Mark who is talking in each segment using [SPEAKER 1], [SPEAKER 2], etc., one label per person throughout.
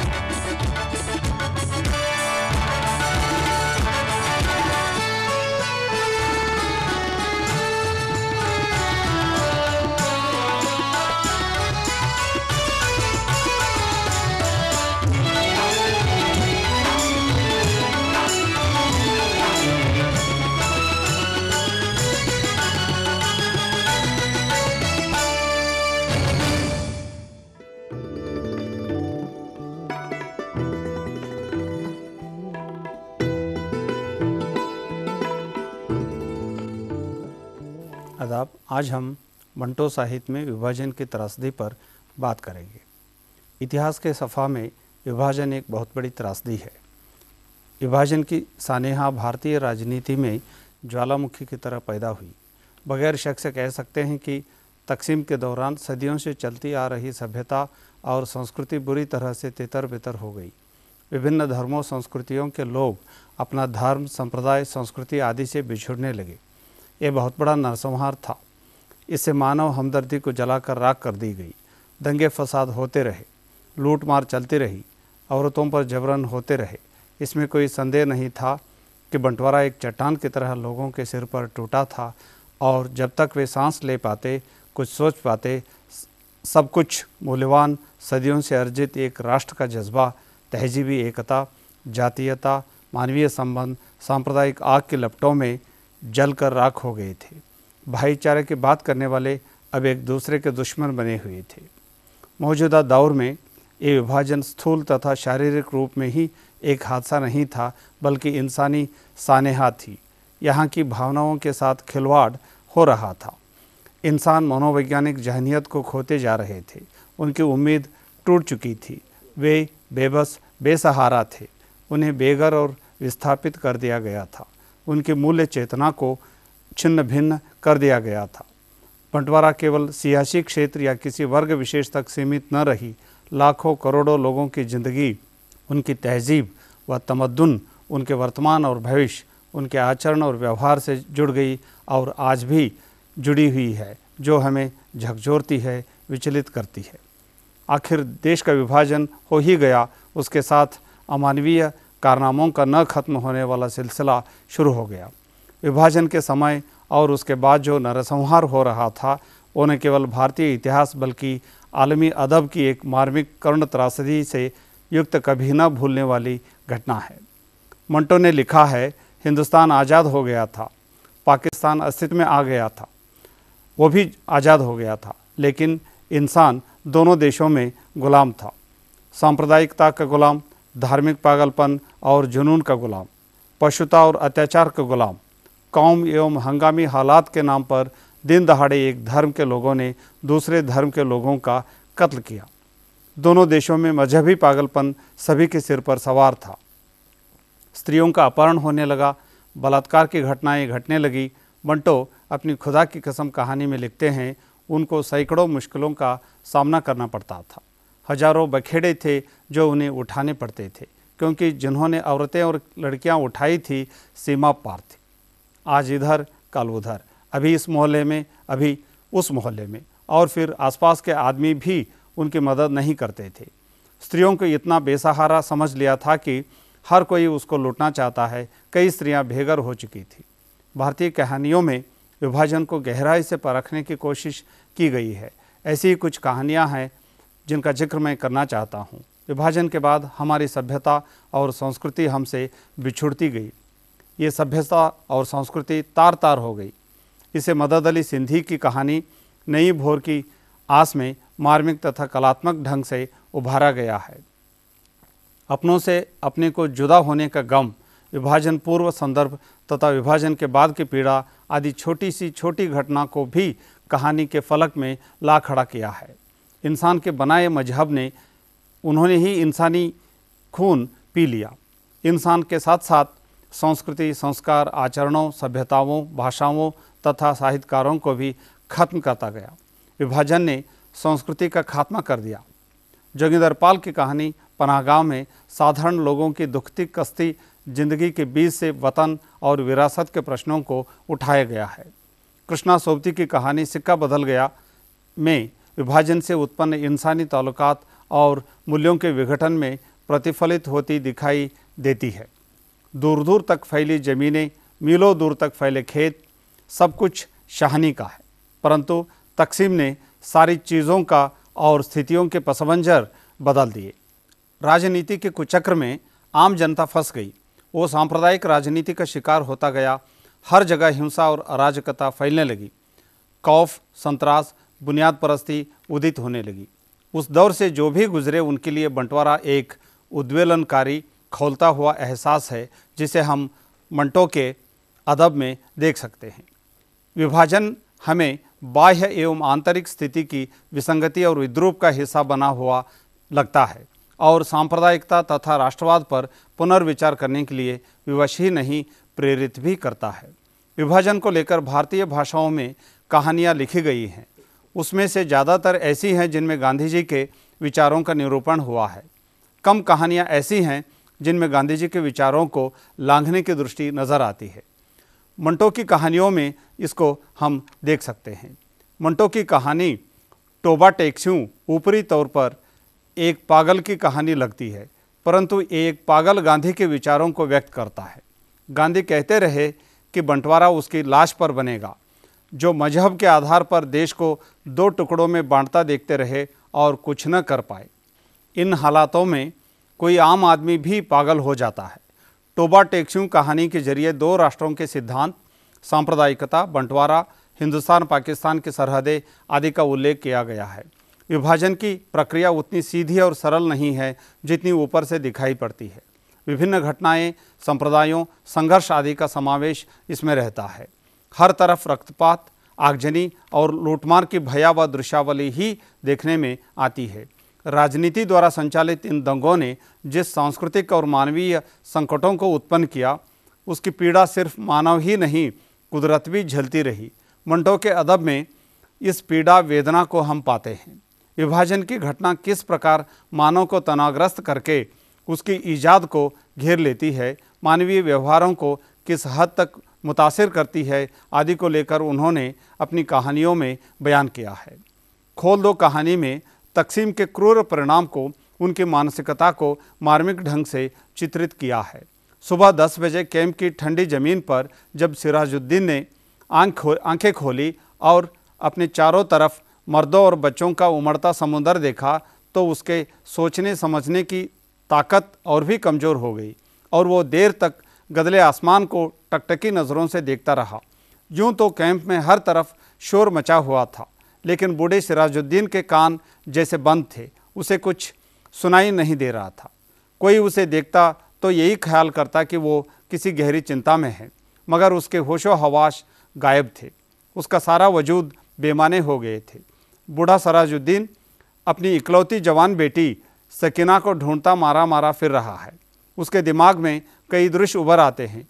[SPEAKER 1] Thank you. आदाब आज हम मंटो साहित्य में विभाजन की त्रासदी पर बात करेंगे इतिहास के सफ़ा में विभाजन एक बहुत बड़ी त्रासदी है विभाजन की सानेहा भारतीय राजनीति में ज्वालामुखी की तरह पैदा हुई बगैर शक से कह सकते हैं कि तकसीम के दौरान सदियों से चलती आ रही सभ्यता और संस्कृति बुरी तरह से तितर बितर हो गई विभिन्न धर्मों संस्कृतियों के लोग अपना धर्म संप्रदाय संस्कृति आदि से बिछुड़ने लगे ये बहुत बड़ा नरसंहार था इससे मानव हमदर्दी को जलाकर राख कर दी गई दंगे फसाद होते रहे लूटमार चलती रही औरतों पर जबरन होते रहे इसमें कोई संदेह नहीं था कि बंटवारा एक चट्टान की तरह लोगों के सिर पर टूटा था और जब तक वे सांस ले पाते कुछ सोच पाते सब कुछ मूल्यवान सदियों से अर्जित एक राष्ट्र का जज्बा तहजीबी एकता जातीयता मानवीय संबंध सांप्रदायिक आग के लपटों में जल कर राख हो गए थे भाईचारे की बात करने वाले अब एक दूसरे के दुश्मन बने हुए थे मौजूदा दौर में ये विभाजन स्थूल तथा शारीरिक रूप में ही एक हादसा नहीं था बल्कि इंसानी सानेहा थी यहाँ की भावनाओं के साथ खिलवाड़ हो रहा था इंसान मनोवैज्ञानिक जहनीत को खोते जा रहे थे उनकी उम्मीद टूट चुकी थी वे बेबस बेसहारा थे उन्हें बेघर और विस्थापित कर दिया गया था उनके मूल्य चेतना को छिन्न भिन्न कर दिया गया था बंटवारा केवल सियासी क्षेत्र या किसी वर्ग विशेष तक सीमित न रही लाखों करोड़ों लोगों की जिंदगी उनकी तहजीब व तमद्दन उनके वर्तमान और भविष्य उनके आचरण और व्यवहार से जुड़ गई और आज भी जुड़ी हुई है जो हमें झकझोरती है विचलित करती है आखिर देश का विभाजन हो ही गया उसके साथ अमानवीय कारनामों का न खत्म होने वाला सिलसिला शुरू हो गया विभाजन के समय और उसके बाद जो नरसंहार हो रहा था वो न केवल भारतीय इतिहास बल्कि आलमी अदब की एक मार्मिक कर्ण त्रासदी से युक्त कभी न भूलने वाली घटना है मंटो ने लिखा है हिंदुस्तान आज़ाद हो गया था पाकिस्तान अस्तित्व में आ गया था वो भी आज़ाद हो गया था लेकिन इंसान दोनों देशों में गुलाम था सांप्रदायिकता का गुलाम धार्मिक पागलपन और जुनून का गुलाम पशुता और अत्याचार का गुलाम कौम एवं हंगामी हालात के नाम पर दिन दहाड़े एक धर्म के लोगों ने दूसरे धर्म के लोगों का कत्ल किया दोनों देशों में मजहबी पागलपन सभी के सिर पर सवार था स्त्रियों का अपहरण होने लगा बलात्कार की घटनाएं घटने लगी बंटो अपनी खुदा की कसम कहानी में लिखते हैं उनको सैकड़ों मुश्किलों का सामना करना पड़ता था हजारों बखेड़े थे जो उन्हें उठाने पड़ते थे क्योंकि जिन्होंने औरतें और लड़कियां उठाई थी सीमा पार थी आज इधर कल उधर अभी इस मोहल्ले में अभी उस मोहल्ले में और फिर आसपास के आदमी भी उनकी मदद नहीं करते थे स्त्रियों को इतना बेसहारा समझ लिया था कि हर कोई उसको लूटना चाहता है कई स्त्रियां बेघर हो चुकी थी भारतीय कहानियों में विभाजन को गहराई से परखने की कोशिश की गई है ऐसी कुछ कहानियां हैं जिनका जिक्र मैं करना चाहता हूँ विभाजन के बाद हमारी सभ्यता और संस्कृति हमसे बिछुड़ती गई ये सभ्यता और संस्कृति तार तार हो गई इसे मदद अली सिंधी की कहानी नई भोर की आस में मार्मिक तथा कलात्मक ढंग से उभारा गया है अपनों से अपने को जुदा होने का गम विभाजन पूर्व संदर्भ तथा विभाजन के बाद की पीड़ा आदि छोटी सी छोटी घटना को भी कहानी के फलक में ला खड़ा किया है इंसान के बनाए मजहब ने उन्होंने ही इंसानी खून पी लिया इंसान के साथ साथ संस्कृति संस्कार आचरणों सभ्यताओं भाषाओं तथा साहित्यकारों को भी खत्म करता गया विभाजन ने संस्कृति का खात्मा कर दिया जोगिंदर पाल की कहानी पनाहगांव में साधारण लोगों की दुखती कस्ती जिंदगी के बीच से वतन और विरासत के प्रश्नों को उठाया गया है कृष्णा सोबती की कहानी सिक्का बदल गया में विभाजन से उत्पन्न इंसानी ताल्लुकात और मूल्यों के विघटन में प्रतिफलित होती दिखाई देती है दूर दूर तक फैली ज़मीनें मीलों दूर तक फैले खेत सब कुछ शाहनी का है परंतु तकसीम ने सारी चीज़ों का और स्थितियों के पसमंजर बदल दिए राजनीति के कुचक्र में आम जनता फंस गई वो सांप्रदायिक राजनीति का शिकार होता गया हर जगह हिंसा और अराजकता फैलने लगी कौफ संतरास बुनियाद परस्ती उदित होने लगी उस दौर से जो भी गुजरे उनके लिए बंटवारा एक उद्वेलनकारी खोलता हुआ एहसास है जिसे हम मंटो के अदब में देख सकते हैं विभाजन हमें बाह्य एवं आंतरिक स्थिति की विसंगति और विद्रूप का हिस्सा बना हुआ लगता है और सांप्रदायिकता तथा राष्ट्रवाद पर पुनर्विचार करने के लिए विवश ही नहीं प्रेरित भी करता है विभाजन को लेकर भारतीय भाषाओं में कहानियाँ लिखी गई हैं उसमें से ज़्यादातर ऐसी हैं जिनमें गांधी जी के विचारों का निरूपण हुआ है कम कहानियाँ ऐसी हैं जिनमें गांधी जी के विचारों को लांघने की दृष्टि नज़र आती है मंटो की कहानियों में इसको हम देख सकते हैं मंटो की कहानी टोबा टेक्स्यू ऊपरी तौर पर एक पागल की कहानी लगती है परंतु एक पागल गांधी के विचारों को व्यक्त करता है गांधी कहते रहे कि बंटवारा उसकी लाश पर बनेगा जो मजहब के आधार पर देश को दो टुकड़ों में बांटता देखते रहे और कुछ न कर पाए इन हालातों में कोई आम आदमी भी पागल हो जाता है टोबा टेक्स्यू कहानी के जरिए दो राष्ट्रों के सिद्धांत सांप्रदायिकता बंटवारा हिंदुस्तान पाकिस्तान की सरहदें आदि का उल्लेख किया गया है विभाजन की प्रक्रिया उतनी सीधी और सरल नहीं है जितनी ऊपर से दिखाई पड़ती है विभिन्न घटनाएं संप्रदायों संघर्ष आदि का समावेश इसमें रहता है हर तरफ रक्तपात आगजनी और लूटमार की भयावह दृश्यावली ही देखने में आती है राजनीति द्वारा संचालित इन दंगों ने जिस सांस्कृतिक और मानवीय संकटों को उत्पन्न किया उसकी पीड़ा सिर्फ मानव ही नहीं कुदरत भी झलती रही मंटो के अदब में इस पीड़ा वेदना को हम पाते हैं विभाजन की घटना किस प्रकार मानव को तनाग्रस्त करके उसकी ईजाद को घेर लेती है मानवीय व्यवहारों को किस हद तक मुतासर करती है आदि को लेकर उन्होंने अपनी कहानियों में बयान किया है खोल दो कहानी में तकसीम के क्रूर परिणाम को उनकी मानसिकता को मार्मिक ढंग से चित्रित किया है सुबह दस बजे कैंप की ठंडी ज़मीन पर जब सिराजुद्दीन ने आंख खो आँखें खोली और अपने चारों तरफ मर्दों और बच्चों का उमड़ता समुंदर देखा तो उसके सोचने समझने की ताकत और भी कमज़ोर हो गई और वो देर तक गदले आसमान को टकटकी नज़रों से देखता रहा यूं तो कैंप में हर तरफ शोर मचा हुआ था लेकिन बूढ़े सिराजुद्दीन के कान जैसे बंद थे उसे कुछ सुनाई नहीं दे रहा था कोई उसे देखता तो यही ख्याल करता कि वो किसी गहरी चिंता में है मगर उसके होशो हवाश गायब थे उसका सारा वजूद बेमाने हो गए थे बूढ़ा सराजुद्दीन अपनी इकलौती जवान बेटी सकीना को ढूंढता मारा मारा फिर रहा है उसके दिमाग में कई दृश्य उभर आते हैं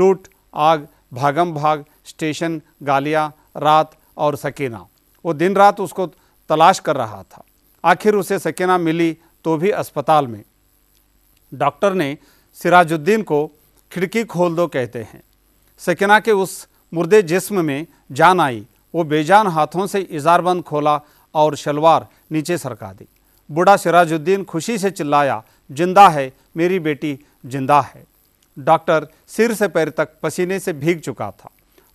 [SPEAKER 1] लूट आग भागम भाग स्टेशन गालियाँ रात और सकीना वो दिन रात उसको तलाश कर रहा था आखिर उसे सकीना मिली तो भी अस्पताल में डॉक्टर ने सिराजुद्दीन को खिड़की खोल दो कहते हैं सकीना के उस मुर्दे जिस्म में जान आई वो बेजान हाथों से इजारबंद खोला और शलवार नीचे सरका दी बूढ़ा सिराजुद्दीन खुशी से चिल्लाया जिंदा है मेरी बेटी जिंदा है डॉक्टर सिर से पैर तक पसीने से भीग चुका था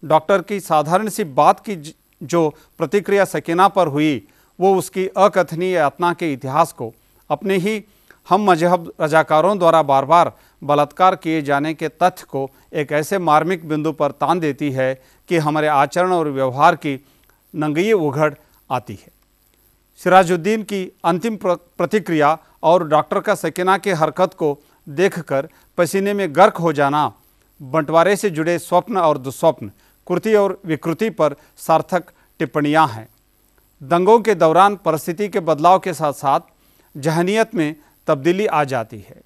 [SPEAKER 1] डॉक्टर की साधारण सी बात की जो प्रतिक्रिया सकीना पर हुई वो उसकी अकथनीय यातना के इतिहास को अपने ही हम मजहब रजाकारों द्वारा बार बार बलात्कार किए जाने के तथ्य को एक ऐसे मार्मिक बिंदु पर तान देती है कि हमारे आचरण और व्यवहार की नंगई उघड़ आती है सिराजुद्दीन की अंतिम प्रतिक्रिया और डॉक्टर का सकीना की हरकत को देखकर पसीने में गर्क हो जाना बंटवारे से जुड़े स्वप्न और दुस्वप्न कृति और विकृति पर सार्थक टिप्पणियां हैं दंगों के दौरान परिस्थिति के बदलाव के साथ साथ जहनीत में तब्दीली आ जाती है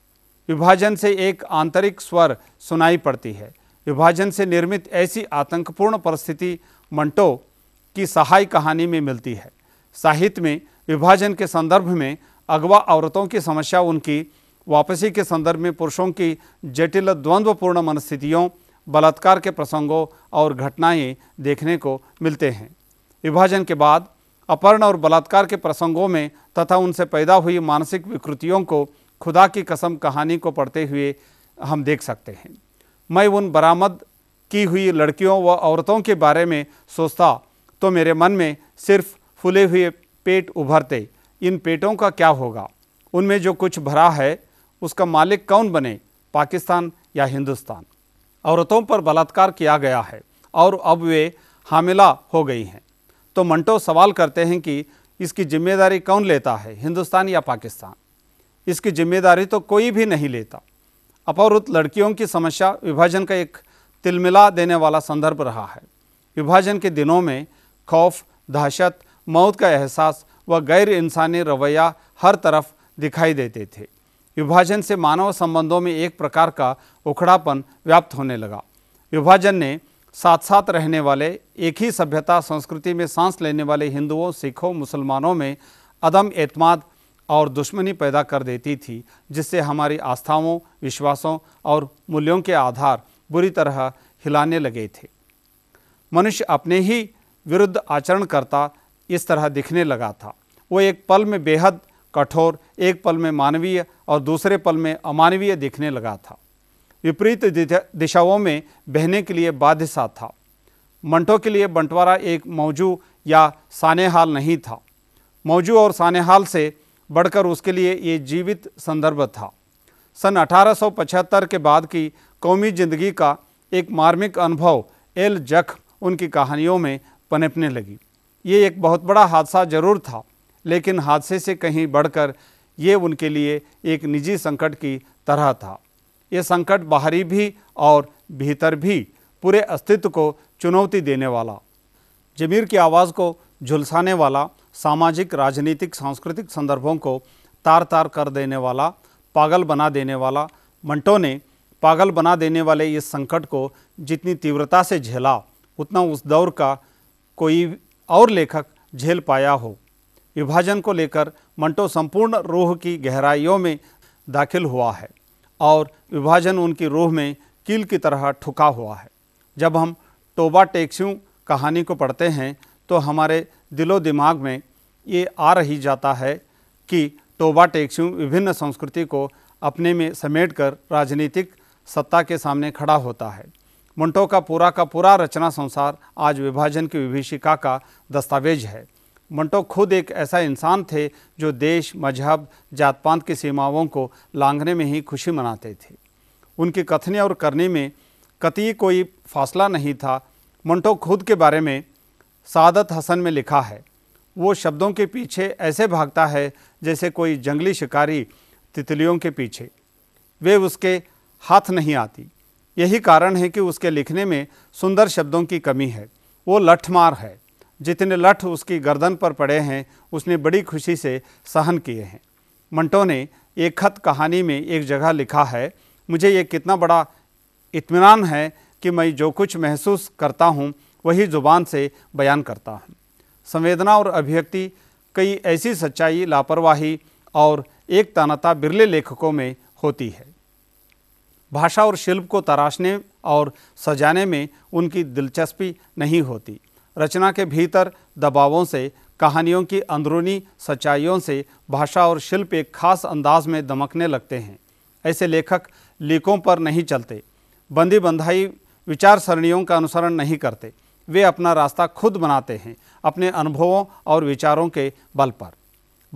[SPEAKER 1] विभाजन से एक आंतरिक स्वर सुनाई पड़ती है विभाजन से निर्मित ऐसी आतंकपूर्ण परिस्थिति मंटो की सहाय कहानी में मिलती है साहित्य में विभाजन के संदर्भ में अगवा औरतों की समस्या उनकी वापसी के संदर्भ में पुरुषों की जटिल द्वंद्वपूर्ण मनस्थितियों बलात्कार के प्रसंगों और घटनाएं देखने को मिलते हैं विभाजन के बाद अपहरण और बलात्कार के प्रसंगों में तथा उनसे पैदा हुई मानसिक विकृतियों को खुदा की कसम कहानी को पढ़ते हुए हम देख सकते हैं मैं उन बरामद की हुई लड़कियों व औरतों के बारे में सोचता तो मेरे मन में सिर्फ फूले हुए पेट उभरते इन पेटों का क्या होगा उनमें जो कुछ भरा है उसका मालिक कौन बने पाकिस्तान या हिंदुस्तान औरतों पर बलात्कार किया गया है और अब वे हामिला हो गई हैं तो मंटो सवाल करते हैं कि इसकी जिम्मेदारी कौन लेता है हिंदुस्तान या पाकिस्तान इसकी जिम्मेदारी तो कोई भी नहीं लेता अपौरुत लड़कियों की समस्या विभाजन का एक तिलमिला देने वाला संदर्भ रहा है विभाजन के दिनों में खौफ दहशत मौत का एहसास व गैर इंसानी रवैया हर तरफ दिखाई देते थे विभाजन से मानव संबंधों में एक प्रकार का उखड़ापन व्याप्त होने लगा विभाजन ने साथ साथ रहने वाले एक ही सभ्यता संस्कृति में सांस लेने वाले हिंदुओं सिखों मुसलमानों में अदम एतमाद और दुश्मनी पैदा कर देती थी जिससे हमारी आस्थाओं विश्वासों और मूल्यों के आधार बुरी तरह हिलाने लगे थे मनुष्य अपने ही विरुद्ध आचरण करता इस तरह दिखने लगा था वो एक पल में बेहद कठोर एक पल में मानवीय और दूसरे पल में अमानवीय दिखने लगा था विपरीत दिशाओं में बहने के लिए बाध्य सा था मंटों के लिए बंटवारा एक मौजू या सानेहाल नहीं था मौजू और सानेहाल से बढ़कर उसके लिए ये जीवित संदर्भ था सन 1875 के बाद की कौमी जिंदगी का एक मार्मिक अनुभव एल जख उनकी कहानियों में पनपने लगी ये एक बहुत बड़ा हादसा जरूर था लेकिन हादसे से कहीं बढ़कर ये उनके लिए एक निजी संकट की तरह था ये संकट बाहरी भी और भीतर भी पूरे अस्तित्व को चुनौती देने वाला जमीर की आवाज़ को झुलसाने वाला सामाजिक राजनीतिक सांस्कृतिक संदर्भों को तार तार कर देने वाला पागल बना देने वाला मंटो ने पागल बना देने वाले इस संकट को जितनी तीव्रता से झेला उतना उस दौर का कोई और लेखक झेल पाया हो विभाजन को लेकर मंटो संपूर्ण रूह की गहराइयों में दाखिल हुआ है और विभाजन उनकी रूह में कील की तरह ठुका हुआ है जब हम टोबा टेक्स्यू कहानी को पढ़ते हैं तो हमारे दिलो दिमाग में ये आ रही जाता है कि टोबा टेक्स्यू विभिन्न संस्कृति को अपने में समेट कर राजनीतिक सत्ता के सामने खड़ा होता है मंटो का पूरा का पूरा रचना संसार आज विभाजन की विभीषिका का दस्तावेज है मंटो खुद एक ऐसा इंसान थे जो देश मजहब जात पात की सीमाओं को लांघने में ही खुशी मनाते थे उनके कथने और करने में कति कोई फासला नहीं था मंटो खुद के बारे में सादत हसन में लिखा है वो शब्दों के पीछे ऐसे भागता है जैसे कोई जंगली शिकारी तितलियों के पीछे वे उसके हाथ नहीं आती यही कारण है कि उसके लिखने में सुंदर शब्दों की कमी है वो लठमार है जितने लठ उसकी गर्दन पर पड़े हैं उसने बड़ी खुशी से सहन किए हैं मंटो ने एक खत कहानी में एक जगह लिखा है मुझे ये कितना बड़ा इत्मीनान है कि मैं जो कुछ महसूस करता हूँ वही ज़ुबान से बयान करता हूँ संवेदना और अभिव्यक्ति कई ऐसी सच्चाई लापरवाही और एक तानता बिरले लेखकों में होती है भाषा और शिल्प को तराशने और सजाने में उनकी दिलचस्पी नहीं होती रचना के भीतर दबावों से कहानियों की अंदरूनी सच्चाइयों से भाषा और शिल्प एक खास अंदाज में दमकने लगते हैं ऐसे लेखक लीकों पर नहीं चलते बंदी बंधाई विचार सरणियों का अनुसरण नहीं करते वे अपना रास्ता खुद बनाते हैं अपने अनुभवों और विचारों के बल पर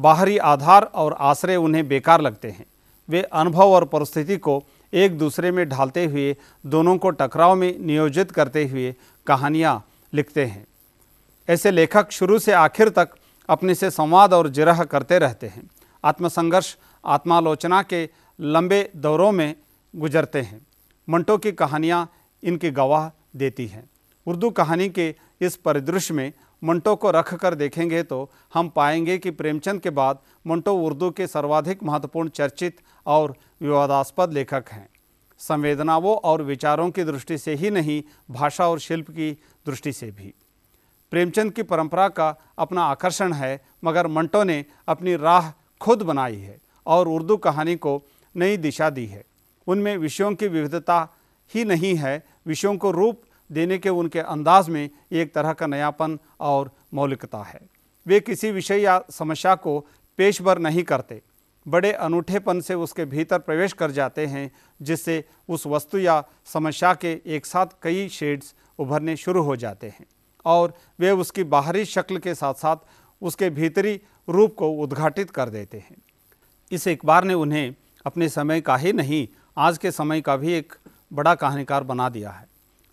[SPEAKER 1] बाहरी आधार और आश्रय उन्हें बेकार लगते हैं वे अनुभव और परिस्थिति को एक दूसरे में ढालते हुए दोनों को टकराव में नियोजित करते हुए कहानियाँ लिखते हैं ऐसे लेखक शुरू से आखिर तक अपने से संवाद और जिरह करते रहते हैं आत्मसंघर्ष आत्मालोचना के लंबे दौरों में गुजरते हैं मंटो की कहानियाँ इनकी गवाह देती हैं उर्दू कहानी के इस परिदृश्य में मंटो को रख कर देखेंगे तो हम पाएंगे कि प्रेमचंद के बाद मंटो उर्दू के सर्वाधिक महत्वपूर्ण चर्चित और विवादास्पद लेखक हैं संवेदनाओं और विचारों की दृष्टि से ही नहीं भाषा और शिल्प की दृष्टि से भी प्रेमचंद की परंपरा का अपना आकर्षण है मगर मंटो ने अपनी राह खुद बनाई है और उर्दू कहानी को नई दिशा दी है उनमें विषयों की विविधता ही नहीं है विषयों को रूप देने के उनके अंदाज में एक तरह का नयापन और मौलिकता है वे किसी विषय या समस्या को पेशभर नहीं करते बड़े अनूठेपन से उसके भीतर प्रवेश कर जाते हैं जिससे उस वस्तु या समस्या के एक साथ कई शेड्स उभरने शुरू हो जाते हैं और वे उसकी बाहरी शक्ल के साथ साथ उसके भीतरी रूप को उद्घाटित कर देते हैं इस अखबार ने उन्हें अपने समय का ही नहीं आज के समय का भी एक बड़ा कहानीकार बना दिया है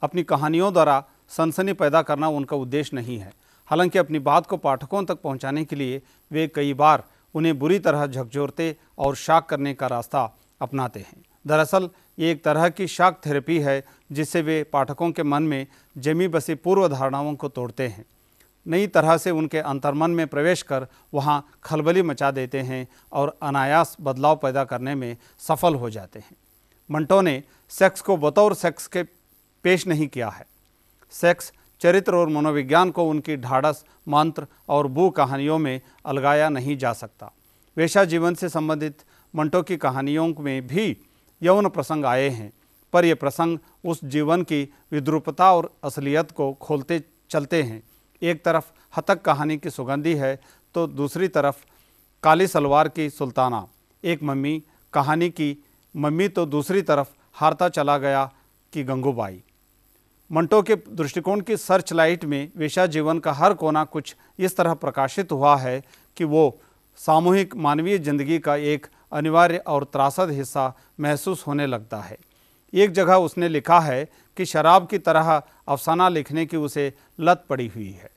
[SPEAKER 1] अपनी कहानियों द्वारा सनसनी पैदा करना उनका उद्देश्य नहीं है हालांकि अपनी बात को पाठकों तक पहुंचाने के लिए वे कई बार उन्हें बुरी तरह झकझोरते और शाक करने का रास्ता अपनाते हैं दरअसल ये एक तरह की शाक थेरेपी है जिससे वे पाठकों के मन में जमी बसी पूर्व धारणाओं को तोड़ते हैं नई तरह से उनके अंतर्मन में प्रवेश कर वहाँ खलबली मचा देते हैं और अनायास बदलाव पैदा करने में सफल हो जाते हैं मंटो ने सेक्स को बतौर सेक्स के पेश नहीं किया है सेक्स चरित्र और मनोविज्ञान को उनकी ढाढ़स मंत्र और बू कहानियों में अलगाया नहीं जा सकता वेशा जीवन से संबंधित मंटो की कहानियों में भी यौन प्रसंग आए हैं पर ये प्रसंग उस जीवन की विद्रुपता और असलियत को खोलते चलते हैं एक तरफ हतक कहानी की सुगंधी है तो दूसरी तरफ काली सलवार की सुल्ताना एक मम्मी कहानी की मम्मी तो दूसरी तरफ हारता चला गया कि गंगूबाई मंटो के दृष्टिकोण की सर्च लाइट में वेशा जीवन का हर कोना कुछ इस तरह प्रकाशित हुआ है कि वो सामूहिक मानवीय जिंदगी का एक अनिवार्य और त्रासद हिस्सा महसूस होने लगता है एक जगह उसने लिखा है कि शराब की तरह अफसाना लिखने की उसे लत पड़ी हुई है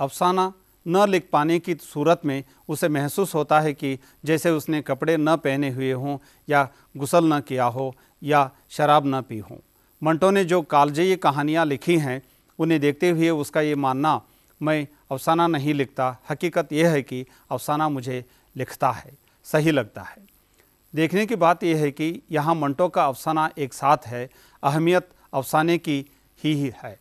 [SPEAKER 1] अफसाना न लिख पाने की सूरत में उसे महसूस होता है कि जैसे उसने कपड़े न पहने हुए हों या गुसल न किया हो या शराब न पी हो मंटो ने जो कालजयी कहानियाँ लिखी हैं उन्हें देखते हुए उसका ये मानना मैं अफसाना नहीं लिखता हकीकत यह है कि अफसाना मुझे लिखता है सही लगता है देखने की बात यह है कि यहाँ मंटो का अफसाना एक साथ है अहमियत अफसाने की ही ही है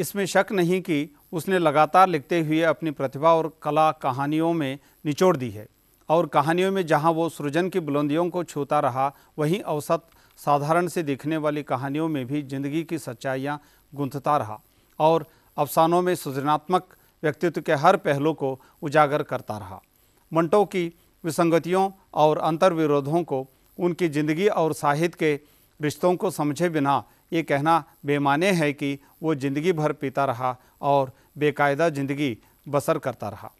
[SPEAKER 1] इसमें शक नहीं कि उसने लगातार लिखते हुए अपनी प्रतिभा और कला कहानियों में निचोड़ दी है और कहानियों में जहाँ वो सृजन की बुलंदियों को छूता रहा वहीं औसत साधारण से दिखने वाली कहानियों में भी जिंदगी की सच्चाइयाँ गूंथता रहा और अफसानों में सृजनात्मक व्यक्तित्व के हर पहलू को उजागर करता रहा मंटो की विसंगतियों और अंतर्विरोधों को उनकी ज़िंदगी और साहित्य के रिश्तों को समझे बिना ये कहना बेमाने है कि वो ज़िंदगी भर पीता रहा और बेकायदा ज़िंदगी बसर करता रहा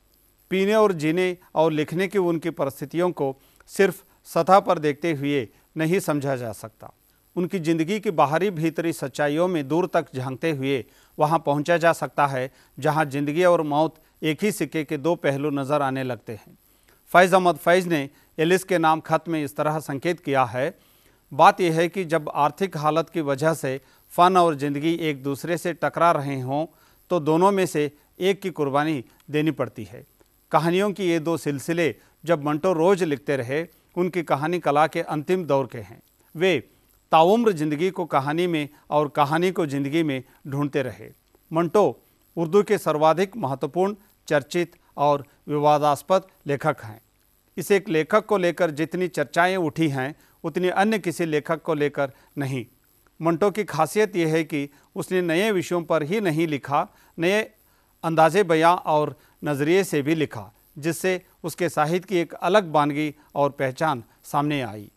[SPEAKER 1] पीने और जीने और लिखने की उनकी परिस्थितियों को सिर्फ सतह पर देखते हुए नहीं समझा जा सकता उनकी ज़िंदगी की बाहरी भीतरी सच्चाइयों में दूर तक झांकते हुए वहाँ पहुँचा जा सकता है जहाँ ज़िंदगी और मौत एक ही सिक्के के दो पहलू नज़र आने लगते हैं फैज़ अहमद फैज़ ने एलिस के नाम खत में इस तरह संकेत किया है बात यह है कि जब आर्थिक हालत की वजह से फ़न और ज़िंदगी एक दूसरे से टकरा रहे हों तो दोनों में से एक की कुर्बानी देनी पड़ती है कहानियों की ये दो सिलसिले जब मंटो रोज़ लिखते रहे उनकी कहानी कला के अंतिम दौर के हैं वे ताउम्र ज़िंदगी को कहानी में और कहानी को ज़िंदगी में ढूंढते रहे मंटो उर्दू के सर्वाधिक महत्वपूर्ण चर्चित और विवादास्पद लेखक हैं इस एक लेखक को लेकर जितनी चर्चाएं उठी हैं उतनी अन्य किसी लेखक को लेकर नहीं मंटो की खासियत यह है कि उसने नए विषयों पर ही नहीं लिखा नए अंदाजे बयां और नज़रिए से भी लिखा जिससे उसके साहित्य की एक अलग बानगी और पहचान सामने आई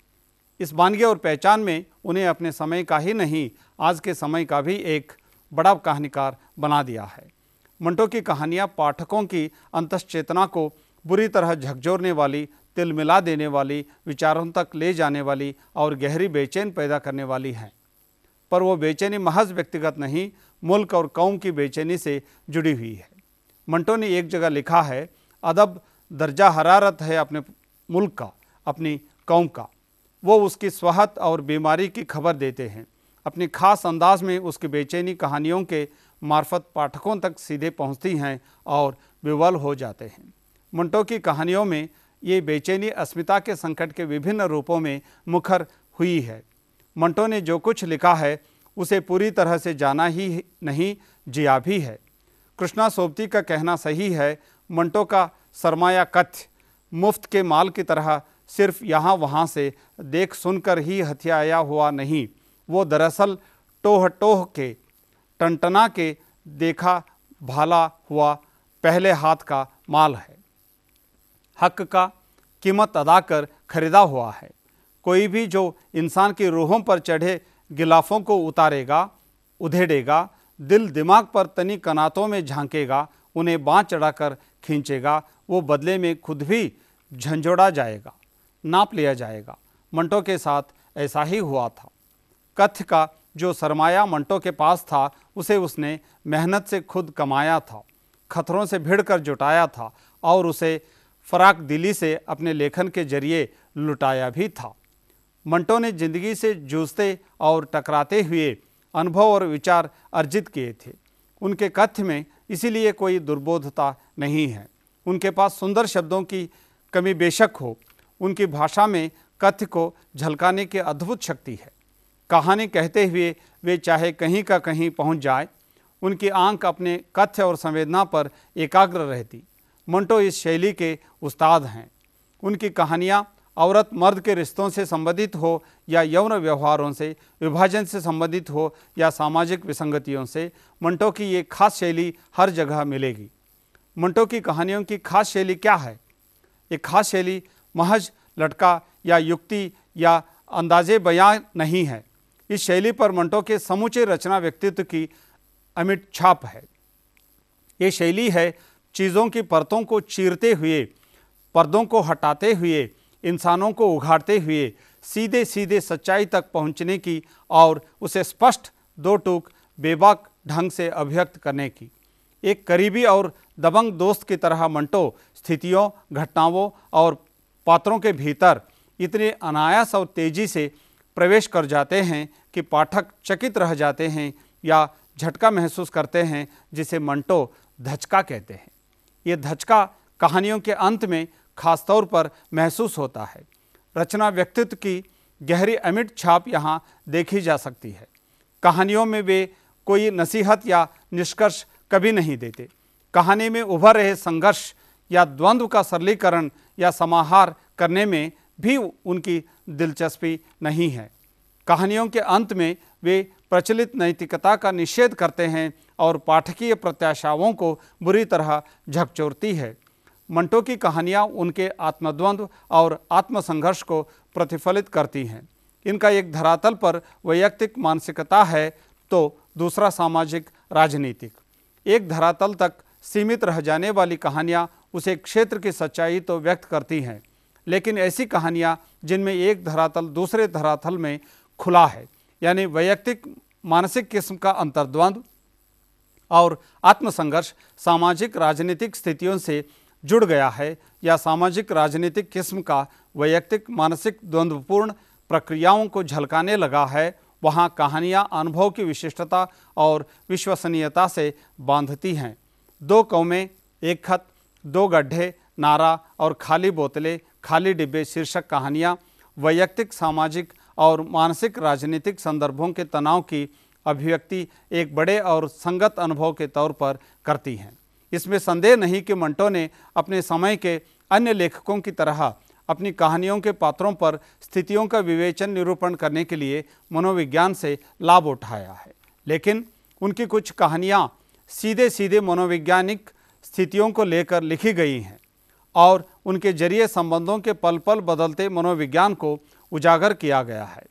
[SPEAKER 1] इस बानगी और पहचान में उन्हें अपने समय का ही नहीं आज के समय का भी एक बड़ा कहानीकार बना दिया है मंटो की कहानियाँ पाठकों की चेतना को बुरी तरह झकझोरने वाली तिल मिला देने वाली विचारों तक ले जाने वाली और गहरी बेचैन पैदा करने वाली हैं पर वो बेचैनी महज व्यक्तिगत नहीं मुल्क और कौम की बेचैनी से जुड़ी हुई है मंटो ने एक जगह लिखा है अदब दर्जा हरारत है अपने मुल्क का अपनी कौम का वो उसकी स्वाहत और बीमारी की खबर देते हैं अपनी खास अंदाज में उसकी बेचैनी कहानियों के मार्फत पाठकों तक सीधे पहुंचती हैं और विवल हो जाते हैं मुंटो की कहानियों में ये बेचैनी अस्मिता के संकट के विभिन्न रूपों में मुखर हुई है मंटो ने जो कुछ लिखा है उसे पूरी तरह से जाना ही नहीं जिया भी है कृष्णा सोबती का कहना सही है मंटो का सरमाया कथ्य मुफ्त के माल की तरह सिर्फ यहाँ वहाँ से देख सुनकर ही हथियाया हुआ नहीं वो दरअसल टोह टोह के टनटना के देखा भाला हुआ पहले हाथ का माल है हक का कीमत अदा कर खरीदा हुआ है कोई भी जो इंसान की रूहों पर चढ़े गिलाफों को उतारेगा उधेड़ेगा दिल दिमाग पर तनी कनातों में झांकेगा उन्हें चढ़ा चढ़ाकर खींचेगा वो बदले में खुद भी झंझोड़ा जाएगा नाप लिया जाएगा मंटो के साथ ऐसा ही हुआ था कथ का जो सरमाया मंटो के पास था उसे उसने मेहनत से खुद कमाया था खतरों से भिड़कर जुटाया था और उसे फराक दिली से अपने लेखन के जरिए लुटाया भी था मंटो ने जिंदगी से जूझते और टकराते हुए अनुभव और विचार अर्जित किए थे उनके कथ्य में इसीलिए कोई दुर्बोधता नहीं है उनके पास सुंदर शब्दों की कमी बेशक हो उनकी भाषा में कथ्य को झलकाने की अद्भुत शक्ति है कहानी कहते हुए वे चाहे कहीं का कहीं पहुंच जाए उनकी आंख अपने कथ्य और संवेदना पर एकाग्र रहती मंटो इस शैली के उस्ताद हैं उनकी कहानियाँ औरत मर्द के रिश्तों से संबंधित हो या यौन व्यवहारों से विभाजन से संबंधित हो या सामाजिक विसंगतियों से मंटो की ये खास शैली हर जगह मिलेगी मंटो की कहानियों की खास शैली क्या है ये खास शैली महज लटका या युक्ति या अंदाजे बयां नहीं है इस शैली पर मंटो के समूचे रचना व्यक्तित्व की अमिट छाप है ये शैली है चीज़ों की परतों को चीरते हुए पर्दों को हटाते हुए इंसानों को उघाड़ते हुए सीधे सीधे सच्चाई तक पहुंचने की और उसे स्पष्ट दो टूक बेबाक ढंग से अभिव्यक्त करने की एक करीबी और दबंग दोस्त की तरह मंटो स्थितियों घटनाओं और पात्रों के भीतर इतने अनायास और तेजी से प्रवेश कर जाते हैं कि पाठक चकित रह जाते हैं या झटका महसूस करते हैं जिसे मंटो धचका कहते हैं ये धचका कहानियों के अंत में खासतौर पर महसूस होता है रचना व्यक्तित्व की गहरी अमिट छाप यहाँ देखी जा सकती है कहानियों में वे कोई नसीहत या निष्कर्ष कभी नहीं देते कहानी में उभर रहे संघर्ष या द्वंद्व का सरलीकरण या समाहार करने में भी उनकी दिलचस्पी नहीं है कहानियों के अंत में वे प्रचलित नैतिकता का निषेध करते हैं और पाठकीय प्रत्याशाओं को बुरी तरह झकझोरती है मंटो की कहानियाँ उनके आत्मद्वंद्व और आत्मसंघर्ष को प्रतिफलित करती हैं इनका एक धरातल पर वैयक्तिक मानसिकता है तो दूसरा सामाजिक राजनीतिक एक धरातल तक सीमित रह जाने वाली कहानियाँ उसे क्षेत्र की सच्चाई तो व्यक्त करती हैं लेकिन ऐसी कहानियाँ जिनमें एक धरातल दूसरे धरातल में खुला है यानी वैयक्तिक मानसिक किस्म का अंतर्द्वंद और आत्मसंघर्ष सामाजिक राजनीतिक स्थितियों से जुड़ गया है या सामाजिक राजनीतिक किस्म का वैयक्तिक मानसिक द्वंद्वपूर्ण प्रक्रियाओं को झलकाने लगा है वहाँ कहानियाँ अनुभव की विशिष्टता और विश्वसनीयता से बांधती हैं दो कौमें एक खत दो गड्ढे नारा और खाली बोतलें खाली डिब्बे शीर्षक कहानियाँ वैयक्तिक सामाजिक और मानसिक राजनीतिक संदर्भों के तनाव की अभिव्यक्ति एक बड़े और संगत अनुभव के तौर पर करती हैं इसमें संदेह नहीं कि मंटो ने अपने समय के अन्य लेखकों की तरह अपनी कहानियों के पात्रों पर स्थितियों का विवेचन निरूपण करने के लिए मनोविज्ञान से लाभ उठाया है लेकिन उनकी कुछ कहानियाँ सीधे सीधे मनोवैज्ञानिक स्थितियों को लेकर लिखी गई हैं और उनके जरिए संबंधों के पल पल बदलते मनोविज्ञान को उजागर किया गया है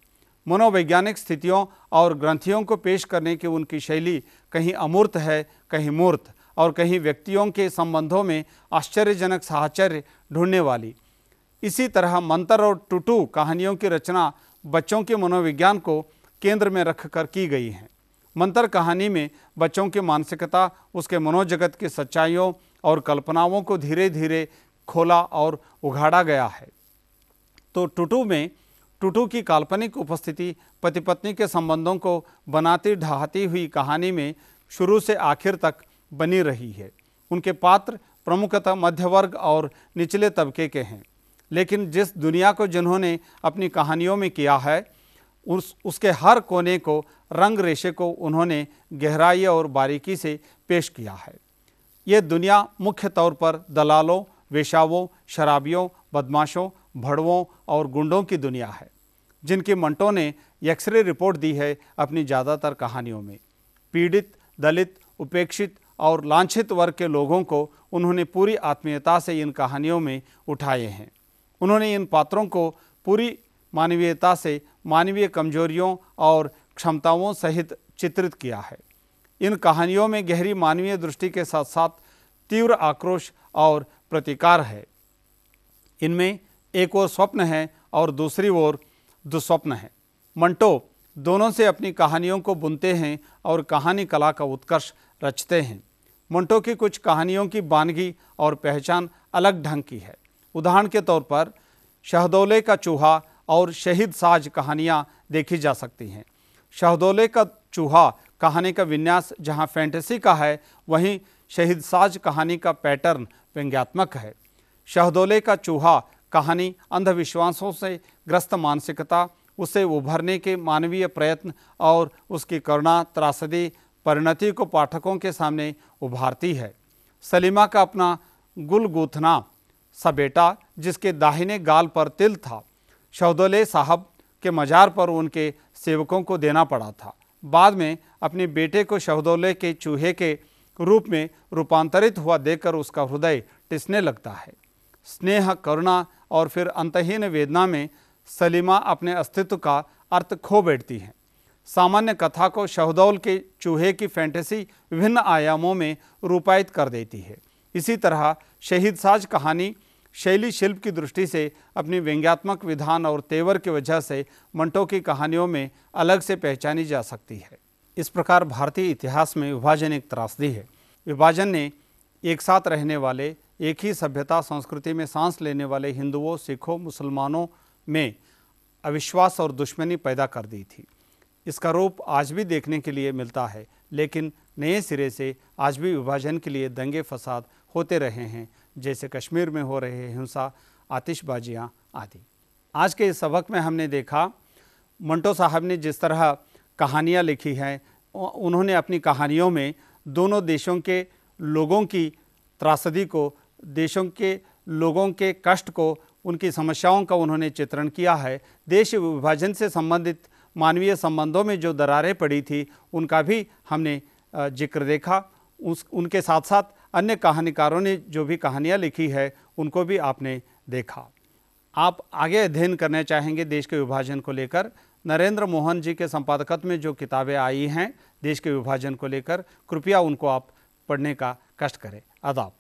[SPEAKER 1] मनोवैज्ञानिक स्थितियों और ग्रंथियों को पेश करने की उनकी शैली कहीं अमूर्त है कहीं मूर्त और कहीं व्यक्तियों के संबंधों में आश्चर्यजनक साहचर्य ढूंढने वाली इसी तरह मंत्र और टुटू कहानियों की रचना बच्चों के मनोविज्ञान को केंद्र में रखकर की गई है मंत्र कहानी में बच्चों की मानसिकता उसके मनोजगत की सच्चाइयों और कल्पनाओं को धीरे धीरे खोला और उघाड़ा गया है तो टुटू में टुटू की काल्पनिक उपस्थिति पति पत्नी के संबंधों को बनाती ढहाती हुई कहानी में शुरू से आखिर तक बनी रही है उनके पात्र प्रमुखतः मध्य वर्ग और निचले तबके के हैं लेकिन जिस दुनिया को जिन्होंने अपनी कहानियों में किया है उस उसके हर कोने को रंग रेशे को उन्होंने गहराई और बारीकी से पेश किया है ये दुनिया मुख्य तौर पर दलालों वेशावों शराबियों बदमाशों भड़वों और गुंडों की दुनिया है जिनकी मंटों ने एक्सरे रिपोर्ट दी है अपनी ज़्यादातर कहानियों में पीड़ित दलित उपेक्षित और लांछित वर्ग के लोगों को उन्होंने पूरी आत्मीयता से इन कहानियों में उठाए हैं उन्होंने इन पात्रों को पूरी मानवीयता से मानवीय कमजोरियों और क्षमताओं सहित चित्रित किया है इन कहानियों में गहरी मानवीय दृष्टि के साथ साथ तीव्र आक्रोश और प्रतिकार है इनमें एक और स्वप्न है और दूसरी ओर दुस्वप्न है मंटो दोनों से अपनी कहानियों को बुनते हैं और कहानी कला का उत्कर्ष रचते हैं मंटो की कुछ कहानियों की बानगी और पहचान अलग ढंग की है उदाहरण के तौर पर शहदोले का चूहा और शहीद साज कहानियाँ देखी जा सकती हैं शहदोले का चूहा कहानी का विन्यास जहां फैंटेसी का है वहीं शहीद साज कहानी का पैटर्न व्यंग्यात्मक है शहदोले का चूहा कहानी अंधविश्वासों से ग्रस्त मानसिकता उसे उभरने के मानवीय प्रयत्न और उसकी करुणा त्रासदी परिणति को पाठकों के सामने उभारती है सलीमा का अपना गुल सा सबेटा जिसके दाहिने गाल पर तिल था शहदोले साहब के मजार पर उनके सेवकों को देना पड़ा था बाद में अपने बेटे को शहदोले के चूहे के रूप में रूपांतरित हुआ देखकर उसका हृदय टिसने लगता है स्नेह करुणा और फिर अंतहीन वेदना में सलीमा अपने अस्तित्व का अर्थ खो बैठती है सामान्य कथा को शहदौल के चूहे की फैंटेसी विभिन्न आयामों में रूपायित कर देती है इसी तरह शहीद साज कहानी शैली शिल्प की दृष्टि से अपनी व्यंग्यात्मक विधान और तेवर की वजह से मंटो की कहानियों में अलग से पहचानी जा सकती है इस प्रकार भारतीय इतिहास में विभाजन एक त्रासदी है विभाजन ने एक साथ रहने वाले एक ही सभ्यता संस्कृति में सांस लेने वाले हिंदुओं सिखों मुसलमानों में अविश्वास और दुश्मनी पैदा कर दी थी इसका रूप आज भी देखने के लिए मिलता है लेकिन नए सिरे से आज भी विभाजन के लिए दंगे फसाद होते रहे हैं जैसे कश्मीर में हो रहे हिंसा आतिशबाजियाँ आदि आज के इस सबक में हमने देखा मंटो साहब ने जिस तरह कहानियाँ लिखी हैं उन्होंने अपनी कहानियों में दोनों देशों के लोगों की त्रासदी को देशों के लोगों के कष्ट को उनकी समस्याओं का उन्होंने चित्रण किया है देश विभाजन से संबंधित मानवीय संबंधों में जो दरारें पड़ी थी उनका भी हमने जिक्र देखा उस उनके साथ साथ अन्य कहानीकारों ने जो भी कहानियाँ लिखी है उनको भी आपने देखा आप आगे अध्ययन करने चाहेंगे देश के विभाजन को लेकर नरेंद्र मोहन जी के संपादकत्व में जो किताबें आई हैं देश के विभाजन को लेकर कृपया उनको आप पढ़ने का कष्ट करें आदाब